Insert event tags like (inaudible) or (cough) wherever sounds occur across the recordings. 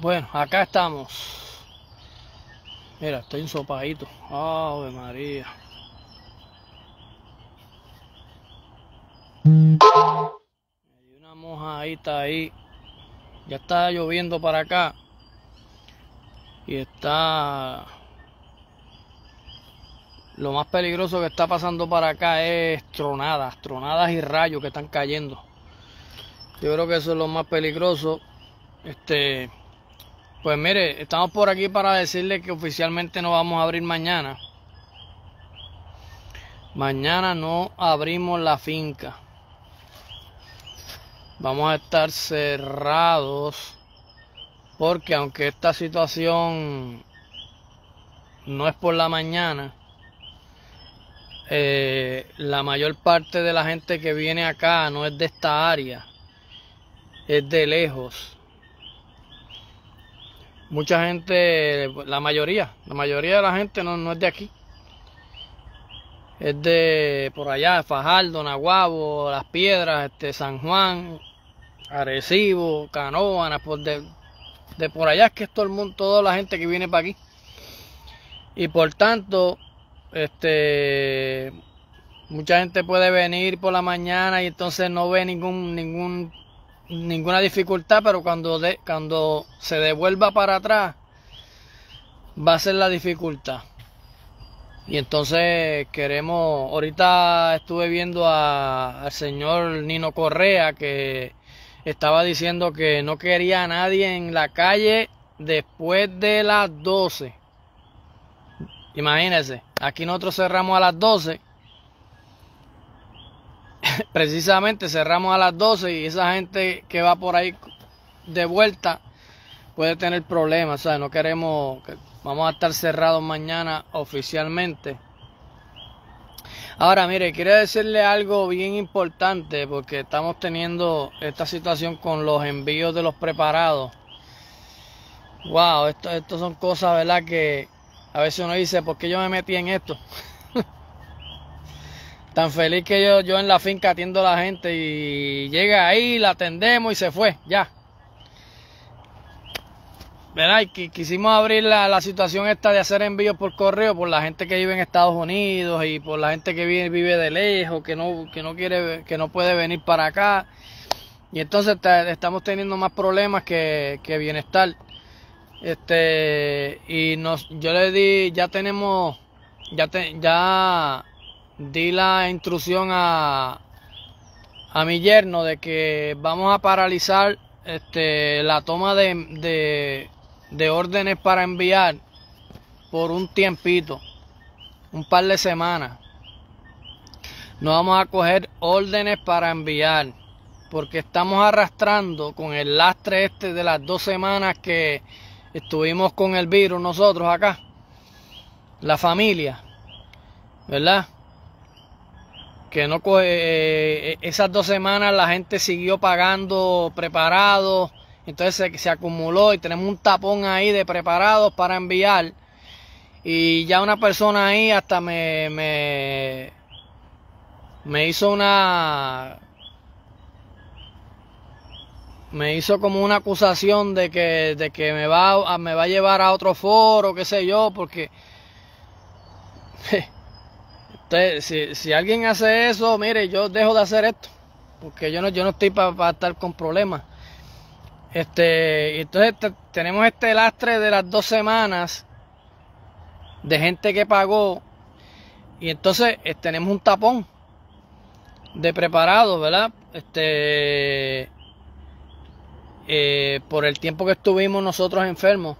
Bueno, acá estamos. Mira, estoy un sopadito. de María. Hay una mojadita ahí. Ya está lloviendo para acá. Y está. Lo más peligroso que está pasando para acá es tronadas, tronadas y rayos que están cayendo. Yo creo que eso es lo más peligroso. Este, pues mire, estamos por aquí para decirle que oficialmente no vamos a abrir mañana. Mañana no abrimos la finca. Vamos a estar cerrados porque aunque esta situación no es por la mañana, eh, la mayor parte de la gente que viene acá no es de esta área es de lejos. Mucha gente, la mayoría, la mayoría de la gente no, no es de aquí. Es de por allá, Fajardo, Naguabo, Las Piedras, este, San Juan, Arecibo, Canóvanas, por de, de, por allá es que es todo el mundo, toda la gente que viene para aquí. Y por tanto, este mucha gente puede venir por la mañana y entonces no ve ningún ningún ninguna dificultad, pero cuando, de, cuando se devuelva para atrás va a ser la dificultad. Y entonces queremos, ahorita estuve viendo a, al señor Nino Correa que estaba diciendo que no quería a nadie en la calle después de las 12. Imagínense, aquí nosotros cerramos a las 12 (laughs) precisamente cerramos a las 12 y esa gente que va por ahí de vuelta puede tener problemas. O no queremos, que vamos a estar cerrados mañana oficialmente. Ahora, mire, quiero decirle algo bien importante porque estamos teniendo esta situación con los envíos de los preparados. Wow, esto, esto son cosas, ¿verdad? Que a veces uno dice, ¿por qué yo me metí en esto? (laughs) Tan feliz que yo, yo en la finca atiendo a la gente y llega ahí, la atendemos y se fue, ya. Verá, y quisimos abrir la, situación esta de hacer envíos por correo por la gente que vive en Estados Unidos y por la gente que vive, de lejos, que no, que no quiere, que no puede venir para acá. Y entonces estamos teniendo más problemas que, bienestar. Este, y nos, yo le di, ya tenemos, ya, te, ya di la instrucción a, mi yerno de que vamos a paralizar este, la toma de, de órdenes para enviar por un tiempito, un par de semanas. No vamos a coger órdenes para enviar, porque estamos arrastrando con el lastre este de las dos semanas que estuvimos con el virus nosotros acá, la familia, ¿verdad? que no eh, eh, eh, esas dos semanas la gente siguió pagando preparados, entonces se, se, acumuló y tenemos un tapón ahí de preparados para enviar. Y ya una persona ahí hasta me, me, hizo una... Me hizo como una acusación de que, que me, va, me va a llevar a otro foro, qué sé yo, porque... (laughs) si, alguien hace eso, mire, yo dejo de hacer esto, porque yo no, yo no estoy para estar con problemas. Este, entonces tenemos este lastre de las dos semanas de gente que pagó y entonces eh, tenemos un tapón de preparado, ¿verdad? Este, eh, por el tiempo que estuvimos nosotros enfermos.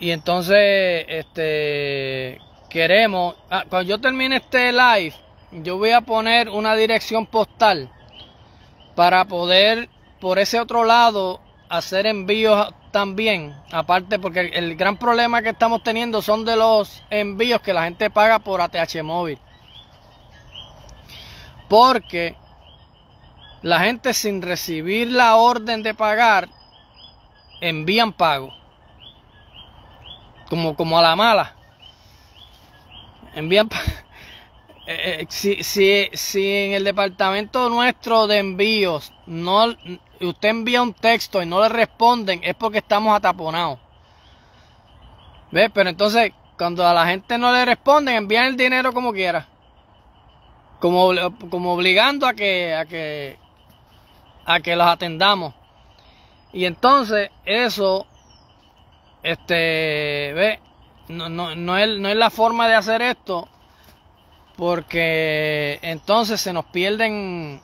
Y entonces, este, queremos, ah, cuando yo termine este live, yo voy a poner una dirección postal para poder por ese otro lado hacer envíos también. Aparte, porque el, gran problema que estamos teniendo son de los envíos que la gente paga por ATH móvil. Porque la gente sin recibir la orden de pagar, envían pago. Como, como a la mala envían... (laughs) Eh, eh, si, en el departamento nuestro de envíos no usted envía un texto y no le responden, es porque estamos ataponados. ve Pero entonces, cuando a la gente no le responden, envían el dinero como quiera. Como, como obligando a que, a que a que los atendamos. Y entonces, eso, este, ve no, no, es, la forma de hacer esto porque entonces se nos pierden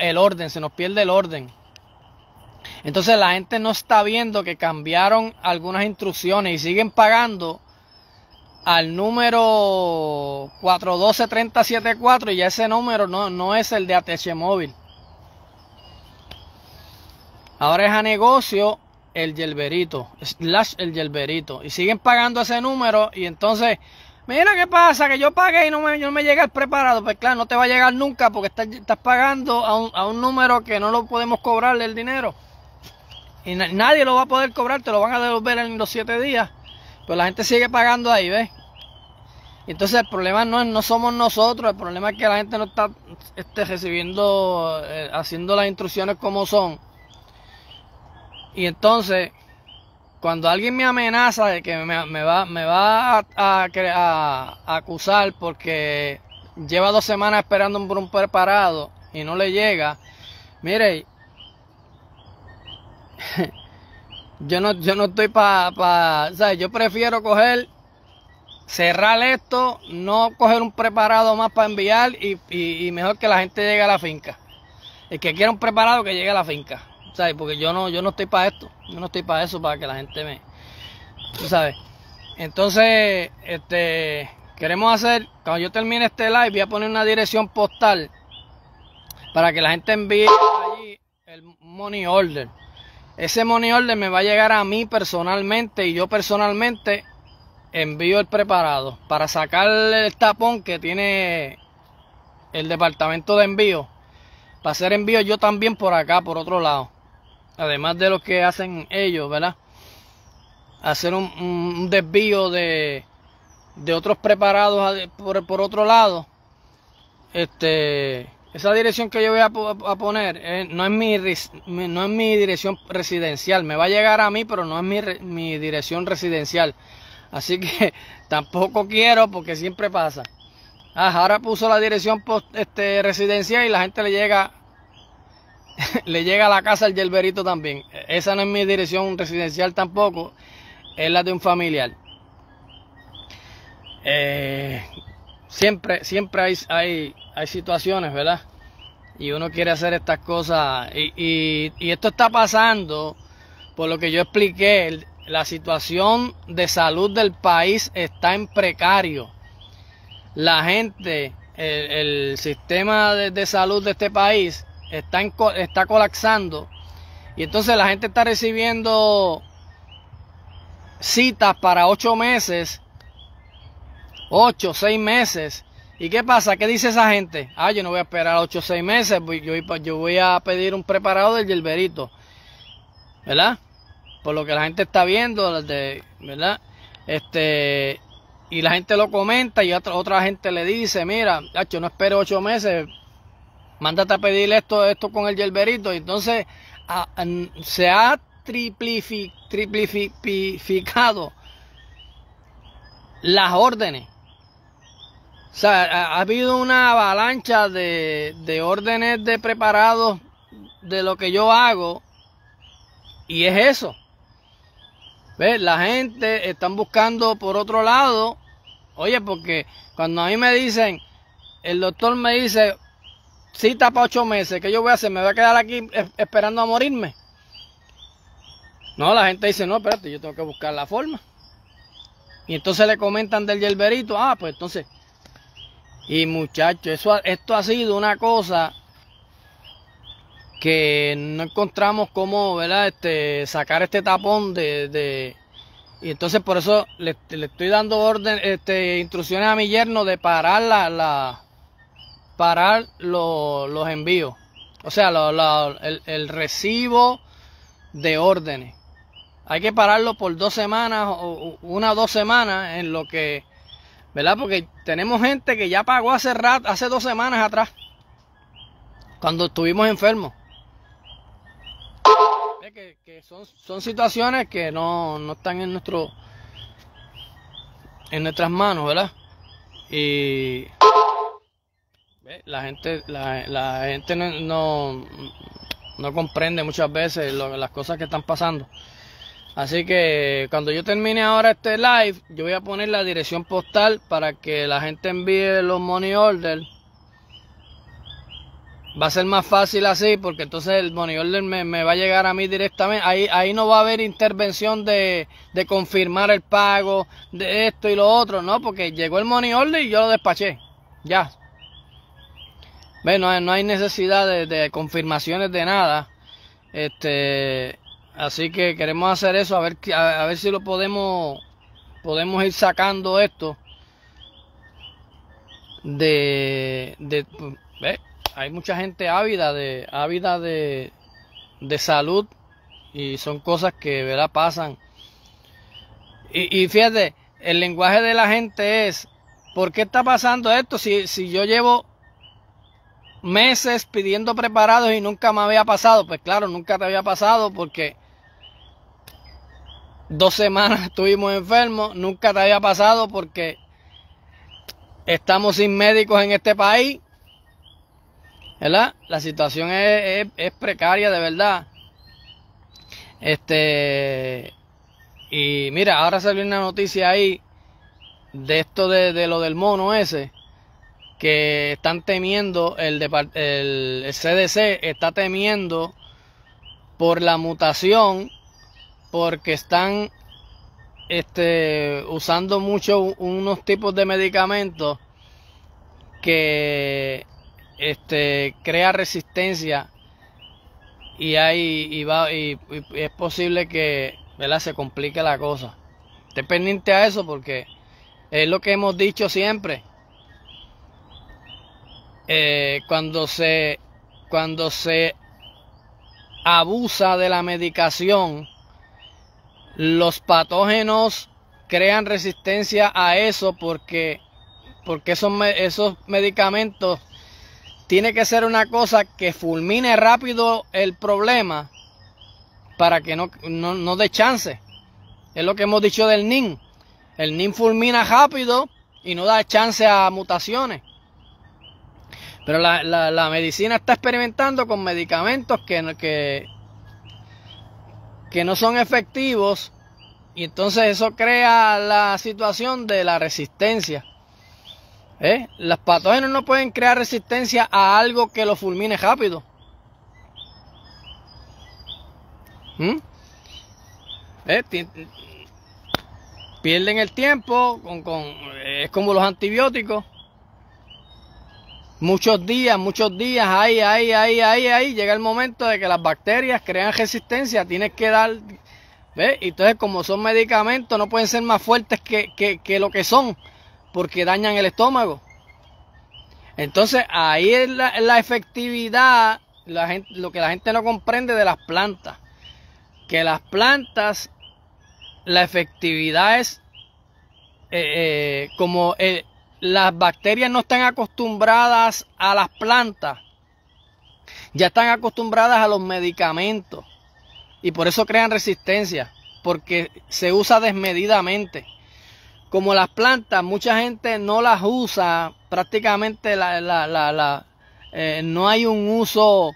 el orden, se nos pierde el orden. Entonces la gente no está viendo que cambiaron algunas instrucciones y siguen pagando al número 412 374 y ese número no, no es el de ATH móvil. Ahora es a negocio el Yelberito, slash el Yelberito. Y siguen pagando ese número y entonces, mira qué pasa, que yo pagué y no me, no llega el preparado. Pues claro, no te va a llegar nunca porque estás, pagando a un, a un, número que no lo podemos cobrarle el dinero. Y nadie lo va a poder cobrar, te lo van a devolver en los siete días. Pero pues la gente sigue pagando ahí, ¿ves? Entonces el problema no es, no somos nosotros, el problema es que la gente no está este, recibiendo, eh, haciendo las instrucciones como son y entonces, cuando alguien me amenaza de que me, va, me va a, acusar porque lleva dos semanas esperando un preparado y no le llega, mire, (laughs) yo no, yo no estoy para, yo prefiero coger, cerrar esto, no coger un preparado más para enviar y, y mejor que la gente llegue a la finca. El que quiera un preparado que llegue a la finca. Porque yo no, yo no estoy para esto, yo no estoy para eso, para que la gente me, tú sabes. Entonces, este, queremos hacer, cuando yo termine este live, voy a poner una dirección postal para que la gente envíe allí el money order. Ese money order me va a llegar a mí personalmente y yo personalmente envío el preparado para sacar el tapón que tiene el departamento de envío. Para hacer envío yo también por acá, por otro lado además de lo que hacen ellos, ¿verdad? Hacer un, desvío de, de, otros preparados por, por, otro lado. Este, esa dirección que yo voy a, a poner eh, no, es mi, no es mi dirección residencial. Me va a llegar a mí, pero no es mi, mi dirección residencial. Así que (laughs) tampoco quiero porque siempre pasa. Ah, ahora puso la dirección post, este, residencial y la gente le llega (laughs) le llega a la casa el yerberito también. Esa no es mi dirección residencial tampoco, es la de un familiar. Eh, siempre, siempre hay, hay, situaciones, ¿verdad? Y uno quiere hacer estas cosas. Y, esto está pasando, por lo que yo expliqué, la situación de salud del país está en precario. La gente, el, sistema de salud de este país está, está colapsando. Y entonces la gente está recibiendo citas para ocho meses, ocho, seis meses. ¿Y qué pasa? ¿Qué dice esa gente? Ah, yo no voy a esperar ocho o seis meses, yo, voy a pedir un preparado del yelverito ¿Verdad? Por lo que la gente está viendo, ¿verdad? Este, y la gente lo comenta y otra, otra gente le dice, mira, yo no espero ocho meses, mándate a pedir esto, esto con el yerberito. entonces se ha triplificado las órdenes. O sea, ha, habido una avalancha de, de órdenes de preparados de lo que yo hago. Y es eso. ¿Ves? La gente están buscando por otro lado. Oye, porque cuando a mí me dicen, el doctor me dice, cita para ocho meses, ¿qué yo voy a hacer? ¿Me voy a quedar aquí esperando a morirme? No, la gente dice, no, espérate, yo tengo que buscar la forma. Y entonces le comentan del yerberito, ah, pues entonces. Y muchachos, eso, esto ha sido una cosa que no encontramos cómo, ¿verdad? Este, sacar este tapón de, y entonces por eso le, le, estoy dando orden, este, instrucciones a mi yerno de parar la, la parar los envíos. O sea, el, el, recibo de órdenes. Hay que pararlo por dos semanas, o una o dos semanas, en lo que, ¿verdad? Porque tenemos gente que ya pagó hace rato, hace dos semanas atrás, cuando estuvimos enfermos. Que, son, son, situaciones que no, no están en nuestro en nuestras manos, ¿verdad? Y la gente, la, gente no, no, comprende muchas veces las cosas que están pasando. Así que cuando yo termine ahora este live, yo voy a poner la dirección postal para que la gente envíe los money order. Va a ser más fácil así porque entonces el money order me, va a llegar a mí directamente. Ahí, ahí no va a haber intervención de, de confirmar el pago, de esto y lo otro, ¿no? Porque llegó el money order y yo lo despaché. Ya, no hay necesidad de, confirmaciones de nada. Este, así que queremos hacer eso, a ver, a, ver si lo podemos, podemos ir sacando esto. De, hay mucha gente ávida de, ávida de, de salud y son cosas que, ¿verdad? Pasan. Y, y fíjate, el lenguaje de la gente es, ¿por qué está pasando esto si, si yo llevo meses pidiendo preparados y nunca me había pasado. Pues claro, nunca te había pasado porque dos semanas (laughs) estuvimos enfermos, nunca te había pasado porque estamos sin médicos en este país. ¿Verdad? La situación es, precaria de verdad. Este. Y mira, ahora salió una noticia ahí de esto de, de lo del mono ese que están temiendo, el, el, CDC está temiendo por la mutación, porque están este, usando mucho unos tipos de medicamentos que este, crea resistencia y, hay, y, va, y, es posible que se complique la cosa. Esté pendiente a eso porque es lo que hemos dicho siempre. Eh, cuando, se, cuando se abusa de la medicación, los patógenos crean resistencia a eso porque, porque esos, esos medicamentos tiene que ser una cosa que fulmine rápido el problema para que no, no, no dé chance. Es lo que hemos dicho del NIN. El NIN fulmina rápido y no da chance a mutaciones. Pero la, la, la medicina está experimentando con medicamentos que, que, que no son efectivos y entonces eso crea la situación de la resistencia. ¿Eh? Los patógenos no pueden crear resistencia a algo que los fulmine rápido. ¿Mm? ¿Eh? Pierden el tiempo, con, con, es como los antibióticos muchos días, muchos días, ahí, ahí, ahí, ahí, ahí, llega el momento de que las bacterias crean resistencia, tienes que dar, ¿ves? Entonces como son medicamentos no pueden ser más fuertes que, lo que son, porque dañan el estómago. Entonces ahí es la, efectividad, la lo que la gente no comprende de las plantas, que las plantas, la efectividad es eh, eh, como las bacterias no están acostumbradas a las plantas, ya están acostumbradas a los medicamentos y por eso crean resistencia, porque se usa desmedidamente. Como las plantas, mucha gente no las usa, prácticamente la, la, la, eh, no hay un uso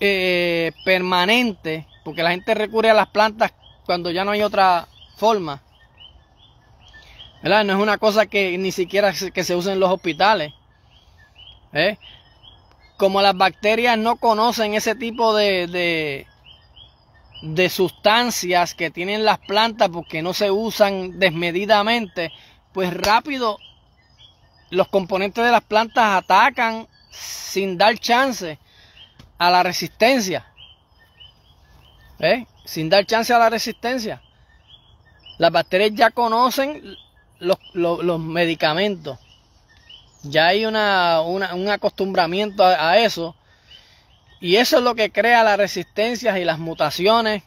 eh, permanente, porque la gente recurre a las plantas cuando ya no hay otra forma. No es una cosa que ni siquiera que se usa en los hospitales. ¿eh? Como las bacterias no conocen ese tipo de, de, de sustancias que tienen las plantas porque no se usan desmedidamente, pues rápido los componentes de las plantas atacan sin dar chance a la resistencia. ¿Eh? Sin dar chance a la resistencia. Las bacterias ya conocen los, medicamentos. Ya hay una, una, un acostumbramiento a, eso. Y eso es lo que crea las resistencias y las mutaciones.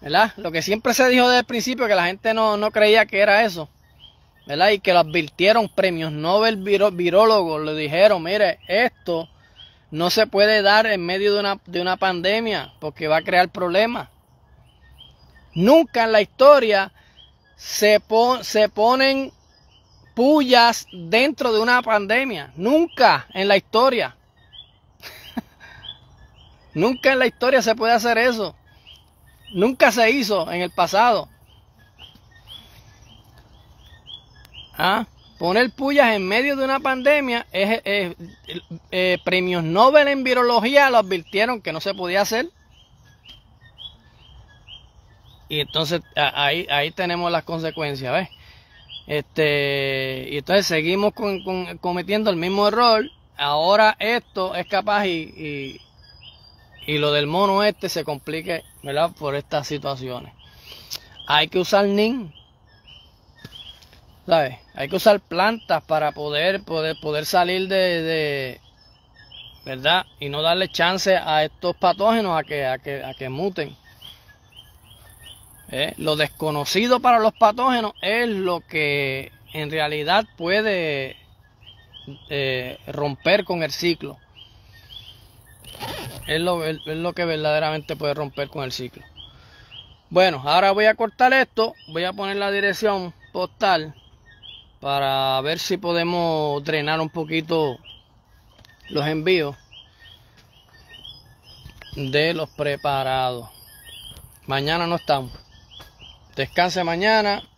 ¿Verdad? Lo que siempre se dijo desde el principio, que la gente no, no creía que era eso. ¿Verdad? Y que lo advirtieron premios Nobel virólogos, le dijeron, mire, esto no se puede dar en medio de una, de una pandemia porque va a crear problemas. Nunca en la historia se, se ponen pullas dentro de una pandemia. Nunca en la historia. (laughs) Nunca en la historia se puede hacer eso. Nunca se hizo en el pasado. ¿Ah? Poner pullas en medio de una pandemia eh, eh, premios Nobel en virología lo advirtieron que no se podía hacer. Y entonces ahí, ahí tenemos las consecuencias, ¿ves? Este, y entonces seguimos con, cometiendo el mismo error. Ahora esto es capaz y, y, lo del mono este se complique, ¿verdad? Por estas situaciones. Hay que usar NIN. ¿Sabes? Hay que usar plantas para poder, poder, poder salir de, de ¿verdad? Y no darle chance a estos patógenos a que, a que, a que muten. ¿Eh? Lo desconocido para los patógenos es lo que en realidad puede eh, romper con el ciclo. Es lo, es lo que verdaderamente puede romper con el ciclo. Bueno, ahora voy a cortar esto. Voy a poner la dirección postal para ver si podemos drenar un poquito los envíos de los preparados. Mañana no estamos. Descanse mañana.